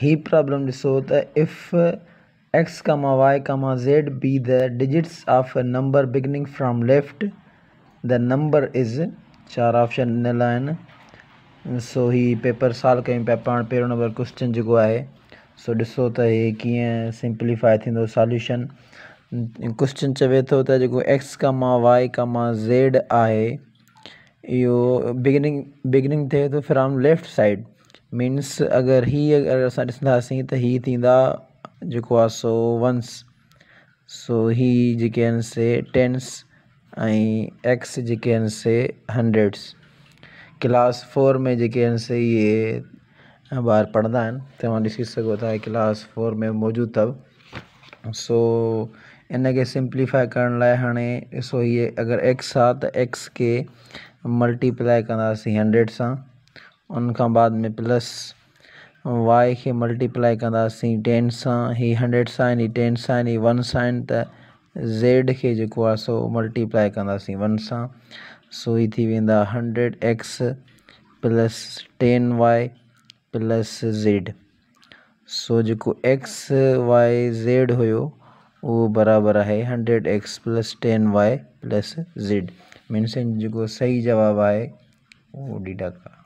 ही ऐसो तो if X x, y, z be the digits of a number beginning from left the number is चार option ॾिनल आहिनि सो ही paper साल क्यों पिया पाण पहिरियों नंबर क्वेश्चन जेको आहे सो ॾिसो तो ये कें सिंप्लीफाए थींदो सॉल्यूशन क्वेश्चन चवे तो त जेको एक्स कमा वाए कमा ज़ेड आहे इहो बिगिनिंग बिगिनिंग थिए थो फ्रॉम लेफ्ट साइड मीन्स अगर हीअ अगर असां तो त हीअ थींदा सो वंस सो हीअ जेके से टेंस एक्स जेके आहिनि से हंड्रेड्स क्लास फोर में जेके से इहे ॿार पढ़ंदा आहिनि तव्हां क्लास फोर में मौजूद अव सो इन खे सिंप्लीफाए करण लाइ हाणे ॾिसो एक्स आ एक्स के मल्टीप्लाई कंदासीं हंड्रेड से उन बाद में प्लस वाई के मल्टीप्लाई कंदासीं टेन से ही हंड्रेड से आहिनि ही टेन से ही वन से आहिनि ज़ेड के सो मल्टीप्लाई कंदासीं वन से सो ही थी hundred X plus ten Y plus Z so जो एक्स वाई ज़ेड हो वो बराबर है hundred X plus ten Y plus Z minus जो सही जवाब आहे वो डीडा का